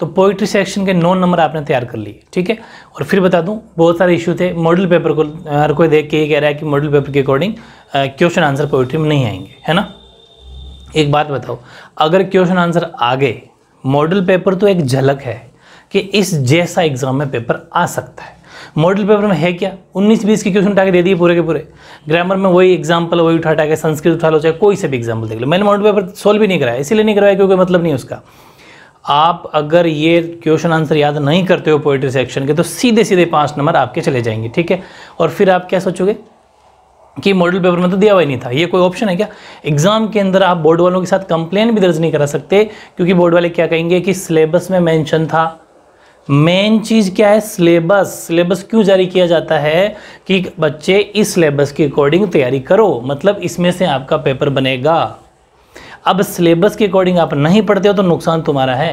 तो poetry section के नौ number आपने तैयार कर लिए ठीक है और फिर बता दूं बहुत सारे इशू थे मॉडल पेपर को हर कोई देख के ये कह रहा है कि मॉडल पेपर के अकॉर्डिंग क्वेश्चन आंसर पोइट्री में नहीं आएंगे है ना एक बात बताओ अगर क्वेश्चन आंसर आ गए मॉडल पेपर तो एक झलक है कि इस जैसा एग्जाम में पेपर आ सकता है मॉडल पेपर में है क्या 19 बीस के क्वेश्चन उठा के दे दिए पूरे के पूरे ग्रामर में वही एग्जाम्पल वही उठा उठा के संस्कृत उठा लो चाहे कोई से भी एग्जाम्पल देख लो मैंने मॉडल पेपर सोल्व भी नहीं कराया इसीलिए नहीं कराया क्योंकि मतलब नहीं उसका आप अगर ये क्वेश्चन आंसर याद नहीं करते हो पोइट्री सेक्शन के तो सीधे सीधे पाँच नंबर आपके चले जाएंगे ठीक है और फिर आप क्या सोचोगे कि मॉडल पेपर में तो दिया हुआ ही नहीं था ये कोई ऑप्शन है क्या एग्जाम के अंदर आप बोर्ड वालों के साथ कंप्लेन भी दर्ज नहीं करा सकते क्योंकि बोर्ड वाले क्या कहेंगे कि सिलेबस में मेंशन था मेन चीज़ क्या है सिलेबस सिलेबस क्यों जारी किया जाता है कि बच्चे इस सिलेबस के अकॉर्डिंग तैयारी करो मतलब इसमें से आपका पेपर बनेगा अब सिलेबस के अकॉर्डिंग आप नहीं पढ़ते हो तो नुकसान तुम्हारा है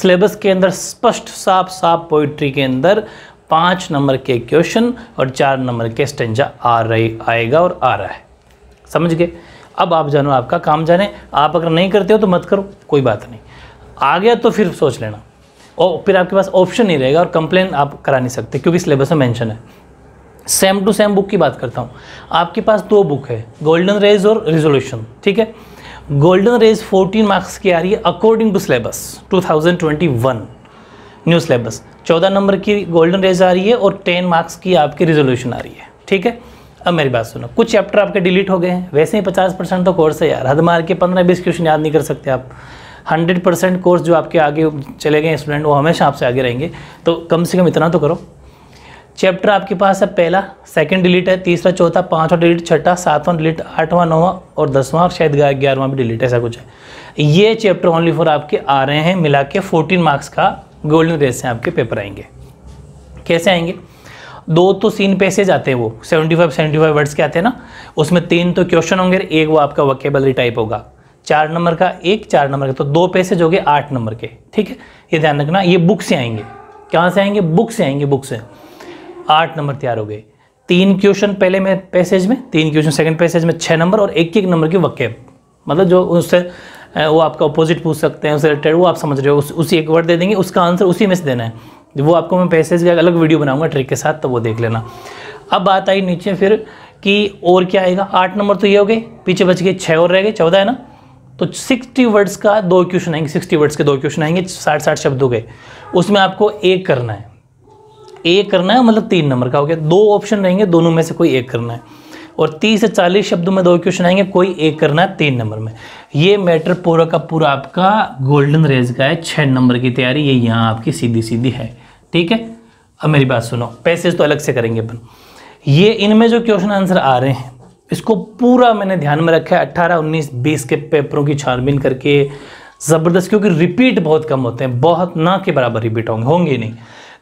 सिलेबस के अंदर स्पष्ट साफ साफ पोइट्री के अंदर पाँच नंबर के क्वेश्चन और चार नंबर के स्टेंजा आ रही आएगा और आ रहा है समझ गए अब आप जानो आपका काम जाने आप अगर नहीं करते हो तो मत करो कोई बात नहीं आ गया तो फिर सोच लेना और फिर आपके पास ऑप्शन नहीं रहेगा और कंप्लेन आप करा नहीं सकते क्योंकि सिलेबस में मेंशन है सेम टू सेम बुक की बात करता हूँ आपके पास दो बुक है गोल्डन रेज और रिजोल्यूशन ठीक है गोल्डन रेज 14 मार्क्स की आ रही है according to syllabus 2021 new syllabus 14 number की गोल्डन रेज आ रही है और 10 मार्क्स की आपकी रिजोल्यूशन आ रही है ठीक है अब मेरी बात सुनो कुछ चैप्टर आपके डिलीट हो गए हैं वैसे ही 50 परसेंट तो कोर्स है यार हद मार के 15 बीस क्वेश्चन याद नहीं कर सकते आप 100 परसेंट कोर्स जो आपके आगे चले गए स्टूडेंट वो हमेशा आपसे आगे रहेंगे तो कम से कम इतना तो करो चैप्टर आपके पास है पहला सेकंड डिलीट है तीसरा चौथा पांचवा डिलीट छठा सातवां डिलीट आठवां नौवां और दसवां और शायद ग्यारहवां भी डिलीट ऐसा कुछ है ये चैप्टर ओनली फॉर आपके आ रहे हैं मिला के फोर्टीन मार्क्स का गोल्डन रेस से आपके पेपर आएंगे कैसे आएंगे दो तो सीन पैसेज आते हैं वो seventy five seventy five words के आते हैं ना उसमें तीन तो क्वेश्चन होंगे एक वो आपका वकेबलरी टाइप होगा चार नंबर का एक चार नंबर का तो दो पैसेज हो गए आठ नंबर के ठीक है ये ध्यान रखना ये बुक से आएंगे कहाँ से आएंगे बुक से आएंगे बुक से आठ नंबर तैयार हो गए तीन क्वेश्चन पहले में पैसेज में तीन क्वेश्चन सेकंड पैसेज में छः नंबर और एक एक नंबर की वक्य मतलब जो उससे वो आपका अपोजिट पूछ सकते हैं उससे रिलेटेड वो आप समझ रहे हो उस, उसी एक वर्ड दे देंगे उसका आंसर उसी में से देना है वो आपको मैं पैसेज का अलग वीडियो बनाऊंगा ट्रिक के साथ तो वो देख लेना अब बात आई नीचे फिर कि और क्या आएगा आठ नंबर तो ये हो गए पीछे बच गए छः और रह गए चौदह है ना तो सिक्सटी वर्ड्स का दो क्वेश्चन आएंगे सिक्सटी वर्ड्स के दो क्वेश्चन आएंगे साठ साठ शब्द हो गए उसमें आपको एक करना है एक करना है मतलब तीन नंबर का हो गया दो ऑप्शन रहेंगे दोनों में से कोई एक करना है और तीस से चालीस शब्दों में दो क्वेश्चन आएंगे कोई एक करना है तीन नंबर में ये मैटर पूरा का पूरा आपका गोल्डन रेज का है छः नंबर की तैयारी ये यहाँ आपकी सीधी सीधी है ठीक है अब मेरी बात सुनो पैसेज तो अलग से करेंगे अपन ये इनमें जो क्वेश्चन आंसर आ रहे हैं इसको पूरा मैंने ध्यान में रखा है अट्ठारह उन्नीस बीस के पेपरों की छानबीन करके ज़बरदस्त क्योंकि रिपीट बहुत कम होते हैं बहुत ना के बराबर रिपीट होंगे होंगे नहीं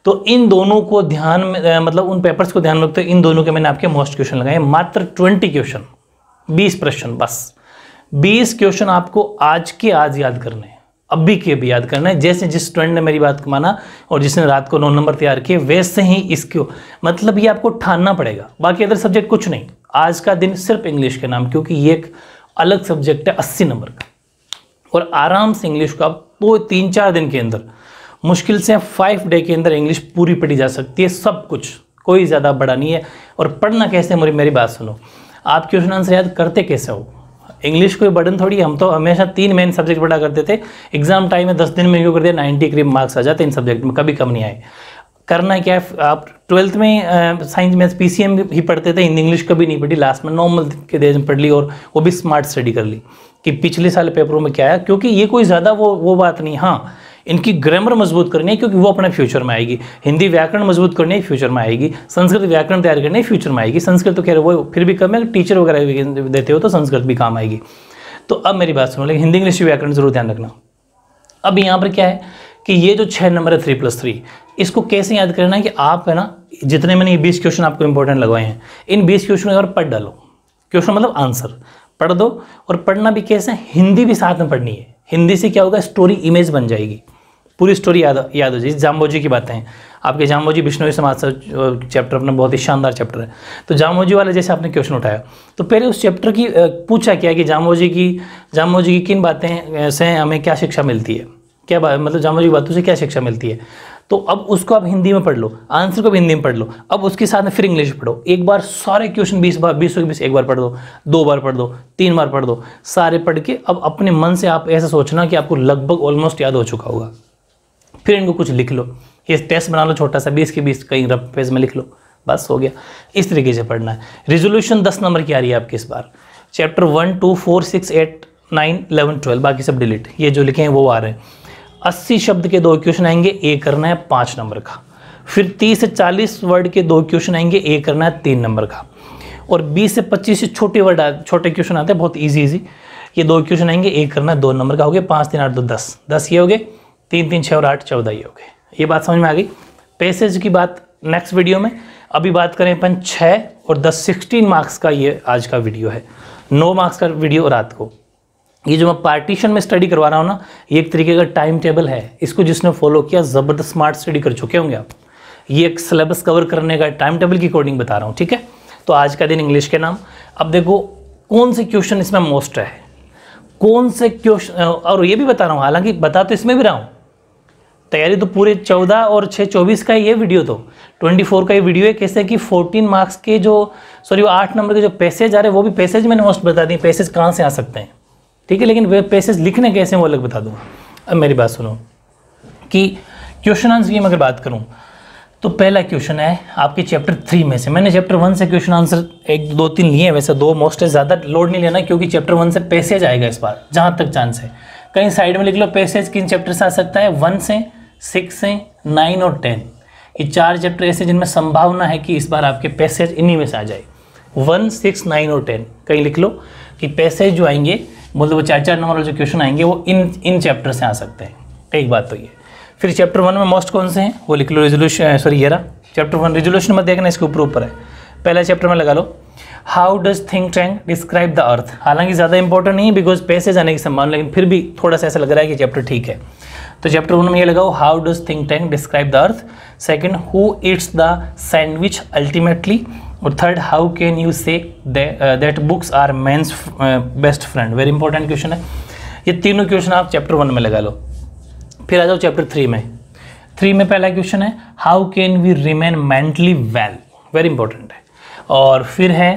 तो इन दोनों को ध्यान में मतलब उन पेपर्स को ध्यान में रखते इन दोनों के मैंने आपके मोस्ट क्वेश्चन लगाए मात्र ट्वेंटी क्वेश्चन बीस प्रश्न बस बीस क्वेश्चन आपको आज के आज याद करने अब अभी के भी याद करना है जैसे जिस स्टूडेंट ने मेरी बात माना और जिसने रात को नौ नंबर तैयार किए वैसे ही इसको मतलब ये आपको ठानना पड़ेगा बाकी अदर सब्जेक्ट कुछ नहीं आज का दिन सिर्फ इंग्लिश के नाम क्योंकि ये एक अलग सब्जेक्ट है अस्सी नंबर का और आराम से इंग्लिश को आप वो तीन चार दिन के अंदर मुश्किल से फाइव डे के अंदर इंग्लिश पूरी पढ़ी जा सकती है सब कुछ कोई ज़्यादा बड़ा नहीं है और पढ़ना कैसे मेरी मेरी बात सुनो आप क्वेश्चन आंसर याद करते कैसे हो इंग्लिश कोई बर्डन थोड़ी हम तो हमेशा तीन मेन सब्जेक्ट पढ़ा करते थे एग्जाम टाइम में दस दिन में क्यों कर दिया नाइन्टी करीब मार्क्स आ जाते इन सब्जेक्ट में कभी कम नहीं आए करना क्या है आप ट्वेल्थ में साइंस मैथ्स पीसीएम ही पढ़ते थे हिंदी इंग्लिश कभी नहीं पढ़ी लास्ट में नॉर्मल के देश में पढ़ ली और वो भी स्मार्ट स्टडी कर ली कि पिछले साल पेपरों में क्या आया क्योंकि ये कोई ज़्यादा वो वो बात नहीं हाँ इनकी ग्रामर मजबूत करनी है क्योंकि वो अपने फ्यूचर में आएगी हिंदी व्याकरण मजबूत करनी है फ्यूचर में आएगी संस्कृत व्याकरण तैयार करनी है फ्यूचर में आएगी संस्कृत तो कह रहे वो फिर भी कम है टीचर वगैरह भी देते हो तो संस्कृत भी काम आएगी तो अब मेरी बात सुनो लेकिन हिंदी इंग्लिश व्याकरण जरूर ध्यान रखना अब यहाँ पर क्या है कि ये जो छः नंबर है थ्री प्लस थ्री इसको कैसे याद करना है कि आप है ना जितने मैंने ये बीस क्वेश्चन आपको इंपॉर्टेंट लगवाए हैं इन बीस क्वेश्चन अगर पढ़ डालो क्वेश्चन मतलब आंसर पढ़ दो और पढ़ना भी कैसे हिंदी भी साथ में पढ़नी है हिंदी से क्या होगा स्टोरी इमेज बन जाएगी पूरी स्टोरी याद याद हो जाए जाम्बोजी की बातें हैं आपके जाम्बोजी विष्णु समाज से चैप्टर अपना बहुत ही शानदार चैप्टर है तो जाम्बोजी वाले जैसे आपने क्वेश्चन उठाया तो पहले उस चैप्टर की पूछा क्या कि जाम्बोजी की जाम्बोजी की किन बातें से हमें क्या शिक्षा मिलती है क्या बात मतलब जाम्बोजी की बातों से क्या शिक्षा मिलती है तो अब उसको आप हिंदी में पढ़ लो आंसर को भी हिंदी में पढ़ लो अब उसके साथ में फिर इंग्लिश पढ़ो एक बार सारे क्वेश्चन बीस बार बीस बीस एक बार पढ़ दो दो बार पढ़ दो तीन बार पढ़ दो सारे पढ़ के अब अपने मन से आप ऐसा सोचना कि आपको लगभग ऑलमोस्ट याद हो चुका होगा फिर इनको कुछ लिख लो ये टेस्ट बना लो छोटा सा बीस के बीस कहीं रफ पेज में लिख लो बस हो गया इस तरीके से पढ़ना है रिजोल्यूशन दस नंबर की आ रही है आपकी इस बार chapter one two four six eight nine eleven twelve बाकी सब डिलीट ये जो लिखे हैं वो आ रहे हैं अस्सी शब्द के दो क्वेश्चन आएंगे ए करना है पाँच नंबर का फिर तीस से चालीस वर्ड के दो क्वेश्चन आएंगे ए करना है तीन नंबर का और बीस से पच्चीस से छोटे वर्ड छोटे क्वेश्चन आते हैं बहुत ईजी ईजी ये दो क्वेश्चन आएंगे एक करना है दो नंबर का हो गया पाँच तीन आठ दो दस दस ये हो गए तीन तीन छः और आठ चौदह ही हो गए ये बात समझ में आ गई पैसेज की बात नेक्स्ट वीडियो में अभी बात करें अपन छः और दस सिक्सटीन मार्क्स का ये आज का वीडियो है नौ मार्क्स का वीडियो रात को ये जो मैं पार्टीशन में स्टडी करवा रहा हूँ ना ये एक तरीके का टाइम टेबल है इसको जिसने फॉलो किया ज़बरदस्त स्मार्ट स्टडी कर चुके होंगे आप ये एक सिलेबस कवर करने का टाइम टेबल की अकॉर्डिंग बता रहा हूँ ठीक है तो आज का दिन इंग्लिश के नाम अब देखो कौन से क्वेश्चन इसमें मोस्ट है कौन से क्वेश्चन और ये भी बता रहा हूँ हालांकि बता तो इसमें भी रहा हूँ तैयारी तो पूरे चौदह और छः चौबीस का तो। ये वीडियो तो ट्वेंटी फोर का ही वीडियो है कैसे कि फोर्टीन मार्क्स के जो सॉरी वो आठ नंबर के जो पैसेज आ रहे हैं वो भी पैसेज मैंने मोस्ट बता दिए पैसेज कहाँ से आ सकते हैं ठीक है लेकिन वे पैसेज लिखने कैसे वो अलग बता दूँ अब मेरी बात सुनो कि क्वेश्चन आंसर की मैं अगर बात करूँ तो पहला क्वेश्चन है आपके चैप्टर थ्री में से मैंने चैप्टर वन से क्वेश्चन आंसर एक दो तीन लिए हैं वैसे दो मोस्ट है ज़्यादा लोड नहीं लेना क्योंकि चैप्टर वन से पैसेज आएगा इस बार जहाँ तक चांस है कहीं साइड में लिख लो पैसेज किन चैप्टर से आ सकता है वन से सिक्स हैं नाइन और टेन ये चार चैप्टर ऐसे जिनमें संभावना है कि इस बार आपके पैसेज इन्हीं में से आ जाए वन सिक्स नाइन और टेन कहीं लिख लो कि पैसेज जो आएंगे मतलब वो चार चार नंबर वाले जो क्वेश्चन आएंगे वो इन इन चैप्टर से आ सकते हैं एक बात तो ये फिर चैप्टर वन में मोस्ट कौन से हैं वो लिख लो रेजोल्यूशन सॉरी येरा चैप्टर वन रेजोल्यूशन में देखना इसके ऊपर ऊपर है पहला चैप्टर में लगा लो how does think tank describe the earth हालांकि ज़्यादा इंपॉर्टेंट नहीं बिकॉज पैसे जाने की संभावना लेकिन फिर भी थोड़ा सा ऐसा लग रहा है कि चैप्टर ठीक है तो चैप्टर वन में ये लगाओ how does think tank describe the earth second who it's the sandwich ultimately और third how can you say that books are man's best friend very important question है ये तीनों क्वेश्चन आप चैप्टर वन में लगा लो फिर आ जाओ चैप्टर थ्री में थ्री में पहला क्वेश्चन है how can we remain mentally well very important है और फिर है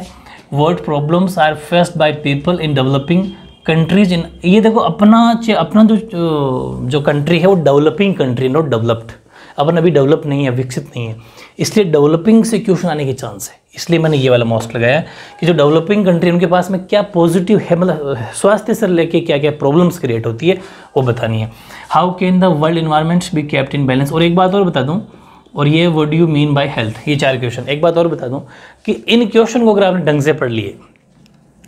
world problems are faced by people in developing countries इन ये देखो अपना अपना जो जो कंट्री है वो डेवलपिंग कंट्री नॉट डेवलप्ड अपन अभी डेवलप नहीं है विकसित नहीं है इसलिए डेवलपिंग से क्वेश्चन आने के चांस है इसलिए मैंने ये वाला मॉस्ट लगाया कि जो डेवलपिंग कंट्री उनके पास में क्या पॉजिटिव है मतलब स्वास्थ्य से लेके क्या क्या प्रॉब्लम्स क्रिएट होती है वो बतानी है how can the world environments be kept in balance और एक बात और बता दूँ और ये what you mean by health ये चार क्वेश्चन एक बात और बता दूं कि इन क्वेश्चन को अगर आपने ढंग से पढ़ लिए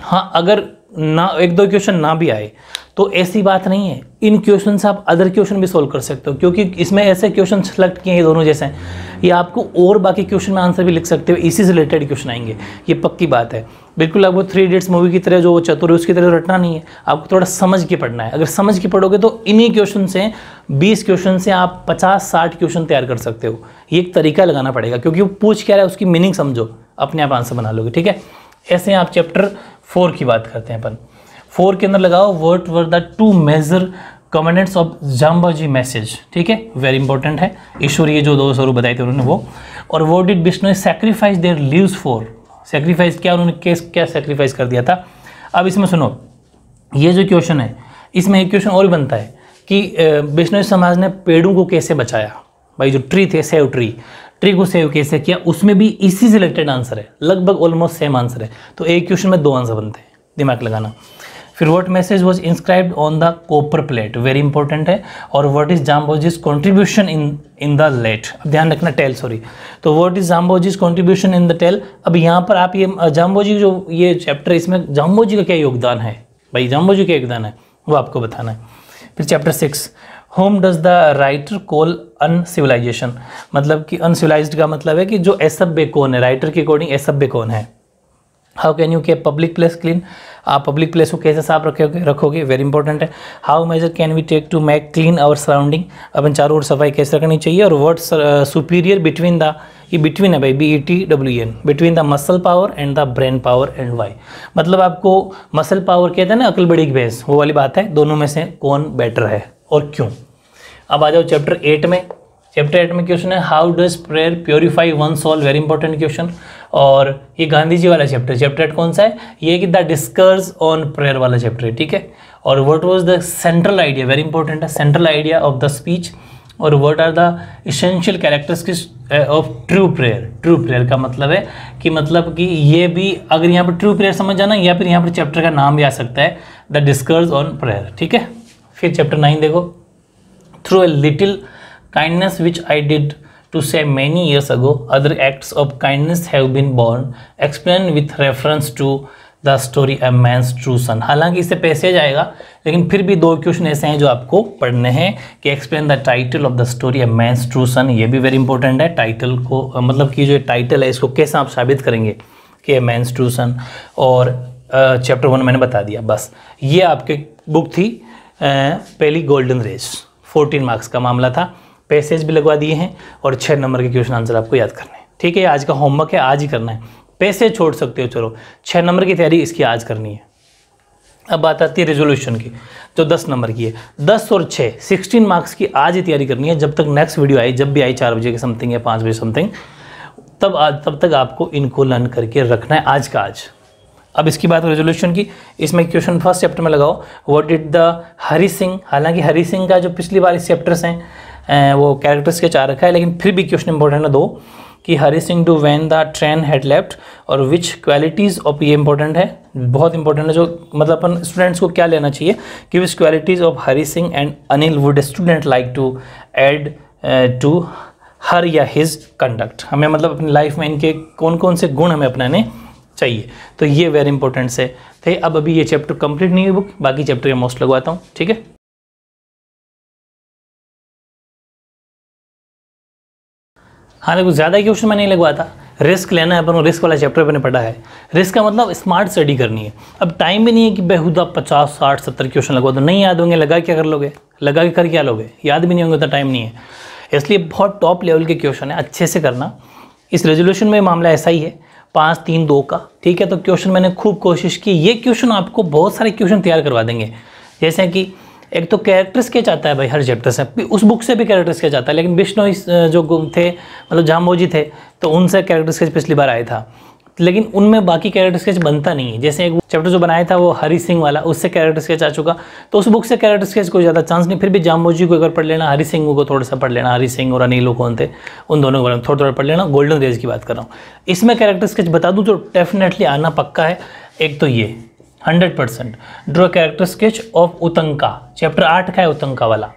हाँ अगर ना एक दो क्वेश्चन ना भी आए तो ऐसी बात नहीं है इन क्वेश्चन से आप अदर क्वेश्चन भी सोल्व कर सकते हो क्योंकि इसमें ऐसे क्वेश्चन सेलेक्ट किए हैं दोनों जैसे हैं ये आपको और बाकी क्वेश्चन में आंसर भी लिख सकते हो इसी से रिलेटेड क्वेश्चन आएंगे ये पक्की बात है बिल्कुल आपको थ्री इडियट्स मूवी की तरह जो चतुर है उसकी तरह रटना नहीं है आपको थोड़ा समझ के पढ़ना है अगर समझ के पढ़ोगे तो इन्हीं क्वेश्चन से बीस क्वेश्चन से आप पचास साठ क्वेश्चन तैयार कर सकते हो ये एक तरीका लगाना पड़ेगा क्योंकि वो पूछ क्या रहा है उसकी मीनिंग समझो अपने आप आंसर बना लोगे ठीक है ऐसे आप चैप्टर फोर की बात करते हैं अपन फोर के अंदर लगाओ what were the two major commandments of Jambaji message ठीक है वेरी इंपॉर्टेंट है ईश्वर ये जो दो स्वरूप बताए थे उन्होंने वो और वो did Bishnoi sacrifice their lives for sacrifice क्या उन्होंने केस क्या सेक्रीफाइस कर दिया था अब इसमें सुनो ये जो क्वेश्चन है इसमें एक क्वेश्चन और भी बनता है कि बिश्नोई समाज ने पेड़ों को कैसे बचाया भाई जो ट्री थे सेव ट्री ट्री को सेव कैसे किया उसमें भी इसी से रिलेटेड आंसर है लगभग ऑलमोस्ट सेम आंसर है तो एक क्वेश्चन में दो आंसर बनते हैं दिमाग लगाना फिर what message was inscribed on the copper plate very important है और what is Jamboji's contribution in in the late अब ध्यान रखना टेल सॉरी तो what is Jamboji's contribution in the tale अब यहाँ पर आप ये जाम्बोजी जो ये चैप्टर इसमें जाम्बोजी का क्या योगदान है भाई जाम्बोजी का योगदान है वो आपको बताना है फिर chapter six how does the writer call uncivilization मतलब कि अनसिविलाइज का मतलब है कि जो एसब्बे कौन है राइटर के अकॉर्डिंग एसब्बे कौन है how can you keep public place clean आप पब्लिक प्लेस को कैसे साफ रखोगे रखोगे वेरी इंपॉर्टेंट है how measure can we take to make clean our surrounding अपन चारों ओर सफाई कैसे रखनी चाहिए और वर्ड सुपीरियर बिटवीन द ये बिटवीन है भाई B E T W N between the muscle power and the brain power and why मतलब आपको मसल पावर कहते हैं ना अकल बड़ी भैंस वो वाली बात है दोनों में से कौन बेटर है और क्यों अब आ जाओ चैप्टर एट में चैप्टर एट में क्वेश्चन है how does prayer purify one soul very important question और ये गांधी जी वाला चैप्टर चैप्टर एट कौन सा है ये कि द डिस्कर्स ऑन प्रेयर वाला चैप्टर है ठीक है और what was the central idea very important है central idea of the speech और what are the essential characters of true prayer true prayer का मतलब है कि मतलब कि ये भी अगर यहाँ पर ट्रू प्रेयर समझ जाना या फिर यहाँ पर चैप्टर का नाम भी आ सकता है द डिस्कर्स ऑन प्रेयर ठीक है फिर चैप्टर नाइन देखो through a little kindness which I did to say many years ago other acts of kindness have been born, explain with reference to the story a man's true son हालांकि इससे पैसे जाएगा लेकिन फिर भी दो question ऐसे हैं जो आपको पढ़ने हैं कि explain the title of the story a man's true son ये भी वेरी इंपॉर्टेंट है टाइटल को मतलब कि जो टाइटल है इसको कैसे आप साबित करेंगे कि ए मैंस ट्रू सन और चैप्टर वन मैंने बता दिया बस ये आपकी बुक थी पहली गोल्डन रेस फोर्टीन मार्क्स का मामला था पैसेज भी लगवा दिए हैं और छः नंबर के क्वेश्चन आंसर आपको याद करने हैं ठीक है आज का होमवर्क है आज ही करना है पैसे छोड़ सकते हो चलो छः नंबर की तैयारी इसकी आज करनी है अब बात आती है रेजोल्यूशन की जो दस नंबर की है दस और छः सिक्सटीन मार्क्स की आज ही तैयारी करनी है जब तक नेक्स्ट वीडियो आई जब भी आई चार बजे के समथिंग या पाँच बजे समथिंग तब आज तब तक आपको इनको लर्न करके रखना है आज का आज अब इसकी बात रेजोल्यूशन की इसमें क्वेश्चन फर्स्ट चैप्टर में लगाओ what did the Hari Singh हालांकि हरी सिंह का जो पिछली बार इस चैप्टर्स हैं वो कैरेक्टर्स के चार रखा है लेकिन फिर भी क्वेश्चन इंपॉर्टेंट है दो कि Hari Singh do when the train had left और विच क्वालिटीज़ ऑफ ये इंपॉर्टेंट है बहुत इंपॉर्टेंट है जो मतलब अपन स्टूडेंट्स को क्या लेना चाहिए कि which qualities of Hari Singh and Anil would student like to add to her या हिज कंडक्ट हमें मतलब अपनी लाइफ में इनके कौन कौन से गुण हमें अपनाने चाहिए तो ये वेरी इंपॉर्टेंट से थे अब अभी ये चैप्टर कंप्लीट नहीं है बुक बाकी चैप्टर में मोस्ट लगवाता हूँ ठीक है हाँ देखो ज़्यादा क्वेश्चन मैं नहीं लगवाता रिस्क लेना है अपन रिस्क वाला चैप्टर मैंने पढ़ा है रिस्क का मतलब स्मार्ट स्टडी करनी है अब टाइम भी नहीं है कि बेहुदा पचास साठ सत्तर क्वेश्चन लगवा दो नहीं याद होंगे लगा क्या कर लोगे लगा के कर क्या लोगे याद भी नहीं होंगे उतना टाइम नहीं है इसलिए बहुत टॉप लेवल के क्वेश्चन है अच्छे से करना इस रेजोल्यूशन में मामला ऐसा ही है पाँच तीन दो का ठीक है तो क्वेश्चन मैंने खूब कोशिश की ये क्वेश्चन आपको बहुत सारे क्वेश्चन तैयार करवा देंगे जैसे कि एक तो कैरेक्टर स्केच आता है भाई हर चैप्टर से उस बुक से भी कैरेक्टर स्केच आता है लेकिन बिश्नोई जो गुम थे मतलब जामोजी थे तो उनसे कैरेक्टर स्केच पिछली बार आया था लेकिन उनमें बाकी कैरेक्टर स्केच बनता नहीं है जैसे एक चैप्टर जो बनाया था वो हरी सिंह वाला उससे कैरेक्टर स्केच आ चुका तो उस बुक से कैरेक्टर स्केच कोई ज़्यादा चांस नहीं फिर भी जामोजी को अगर पढ़ लेना हरी सिंह को थोड़ा सा पढ़ लेना हरी सिंह और अनिल कौन थे उन दोनों को थोड़ा थोड़ा पढ़ लेना गोल्डन रेज की बात कर रहा हूँ इसमें कैरेक्टर स्केच बता दूँ तो डेफिनेटली आना पक्का है एक तो ये hundred percent draw character sketch of Utanka chapter आठ का है उतंका वाला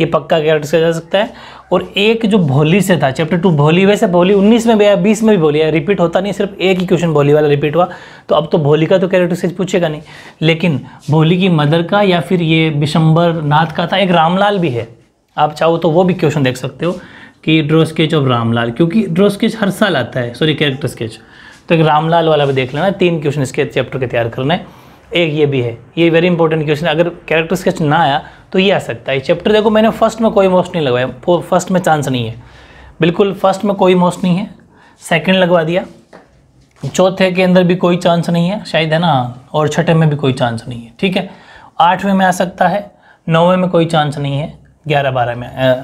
ये पक्का कैरेक्टर्स किया जा सकता है और एक जो भोली से था चैप्टर टू भोली वैसे भोली उन्नीस में भी आया बीस में भी बोली आया रिपीट होता नहीं सिर्फ एक ही क्वेश्चन भोली वाला रिपीट हुआ तो अब तो भोली का तो कैरेक्टर से पूछेगा नहीं लेकिन भोली की मदर का या फिर ये बिशंबर नाथ का था एक रामलाल भी है आप चाहो तो वो भी क्वेश्चन देख सकते हो कि ड्रो स्केच ऑफ रामलाल क्योंकि ड्रो स्केच हर साल आता है सॉरी कैरेक्टर स्केच तो एक रामलाल वाला भी देख लेना तीन क्वेश्चन इसके चैप्टर के तैयार करना है एक ये भी है ये वेरी इंपॉर्टेंट क्वेश्चन अगर कैरेक्टर स्केच ना आया तो ये आ सकता है चैप्टर देखो मैंने फर्स्ट में कोई मोस्ट नहीं लगवाया फर्स्ट में चांस नहीं है बिल्कुल फर्स्ट में कोई मोस्ट नहीं है सेकंड लगवा दिया चौथे के अंदर भी कोई चांस नहीं है शायद है ना और छठे में भी कोई चांस नहीं है ठीक है आठवें में आ सकता है नौवें में कोई चांस नहीं है ग्यारह बारह में आ,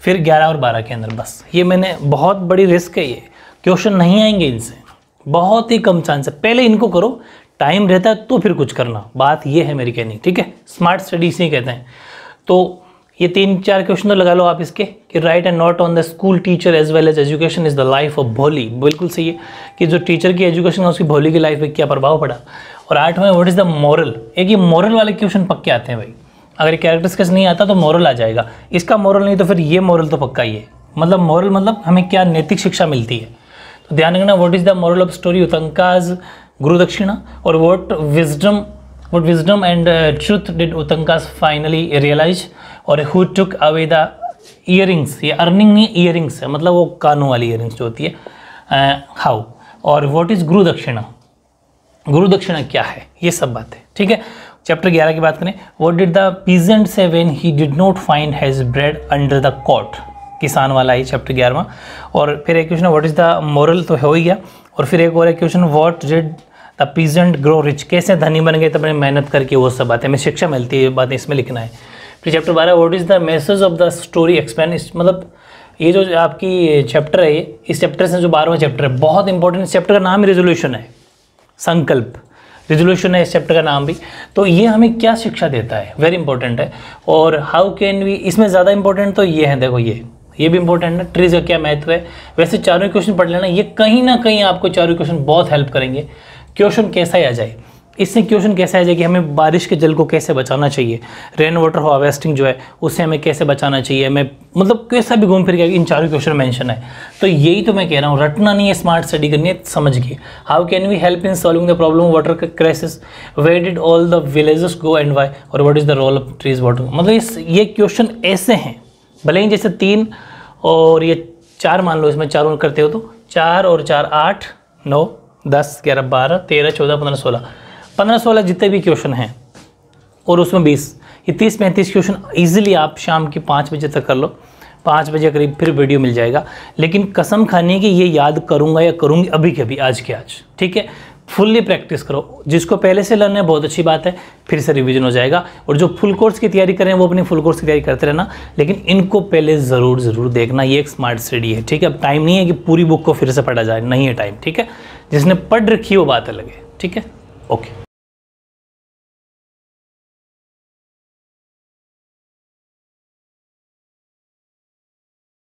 फिर ग्यारह और बारह के अंदर बस ये मैंने बहुत बड़ी रिस्क है ये क्वेश्चन नहीं आएंगे इनसे बहुत ही कम चांस है पहले इनको करो टाइम रहता है तो फिर कुछ करना बात ये है मेरी कहनी ठीक है स्मार्ट स्टडी ही कहते हैं तो ये तीन चार क्वेश्चन तो लगा लो आप इसके कि write and note on the school teacher as well as education is the life of Bholi बिल्कुल सही है कि जो टीचर की एजुकेशन है उसकी भोली की लाइफ में क्या प्रभाव पड़ा और आठवें व्हाट इज़ द मॉरल एक ये मॉरल वाले क्वेश्चन पक्के आते हैं भाई अगर कैरेक्टर्स नहीं आता तो मॉरल आ जाएगा इसका मॉरल नहीं तो फिर ये मॉरल तो पक्का ही है मतलब मॉरल मतलब हमें क्या नैतिक शिक्षा मिलती है तो ध्यान रखना what is the moral of story Utanka's guru dakshina और what wisdom what wisdom and uh, did Utanka's finally realize और who took away the earrings ये अर्निंग नहीं earrings है मतलब वो कानों वाली earrings जो होती है हाउ uh, और वॉट इज गुरु दक्षिणा गुरु दक्षिणा क्या है ये सब बात है ठीक है चैप्टर ग्यारह की बात करें what did the peasant say when he did not find his bread under the cot किसान वाला ही चैप्टर ग्यारहवा और फिर एक question what is the moral तो हो ही गया और फिर एक और है question what did the peasant grow rich कैसे धनी बन गए तो अपने मेहनत करके वो सब बातें हमें शिक्षा मिलती है ये बातें इसमें लिखना है फिर चैप्टर बारह what is the message of the story explain मतलब ये जो आपकी चैप्टर है ये इस चैप्टर से जो बारहवा चैप्टर है बहुत इंपॉर्टेंट चैप्टर का नाम ही रेजोल्यूशन है संकल्प रेजोल्यूशन है इस चैप्टर का नाम भी तो ये हमें क्या शिक्षा देता है वेरी इंपॉर्टेंट है और हाउ कैन वी इसमें ज़्यादा इंपॉर्टेंट तो ये है देखो ये ये भी इंपॉर्टेंट है ट्रीज का क्या महत्व है वैसे चारों क्वेश्चन पढ़ लेना ये कहीं ना कहीं आपको चारों क्वेश्चन बहुत हेल्प करेंगे क्वेश्चन कैसा ही आ जाए इससे क्वेश्चन कैसे आ जाए कि हमें बारिश के जल को कैसे बचाना चाहिए रेन वाटर हार्वेस्टिंग जो है उससे हमें कैसे बचाना चाहिए हमें मतलब कैसा भी घूम फिर के इन चारों क्वेश्चन मेंशन है तो यही तो मैं कह रहा हूँ रटना नहीं है स्मार्ट स्टडी करनी है समझ के how can we help in solving the problem water crisis where did all the villages go and why और what is the role of trees water मतलब इस ये क्वेश्चन ऐसे हैं भले ही जैसे तीन और ये चार मान लो इसमें चार करते हो तो चार और चार आठ नौ दस ग्यारह बारह तेरह चौदह पंद्रह सोलह पंद्रह सोलह जितने भी क्वेश्चन हैं और उसमें बीस ये तीस पैंतीस क्वेश्चन ईजिली आप शाम के पाँच बजे तक कर लो पाँच बजे करीब फिर वीडियो मिल जाएगा लेकिन कसम खाने की ये याद करूँगा या करूँगी अभी के अभी आज के आज ठीक है फुल्ली प्रैक्टिस करो जिसको पहले से लर्न है बहुत अच्छी बात है फिर से रिवीजन हो जाएगा और जो फुल कोर्स की तैयारी कर रहे हैं वो अपनी फुल कोर्स की तैयारी करते रहना लेकिन इनको पहले ज़रूर ज़रूर देखना ये एक स्मार्ट स्टडी है ठीक है अब टाइम नहीं है कि पूरी बुक को फिर से पढ़ा जाए नहीं है टाइम ठीक है जिसने पढ़ रखी वो बात अलग है ठीक है ओके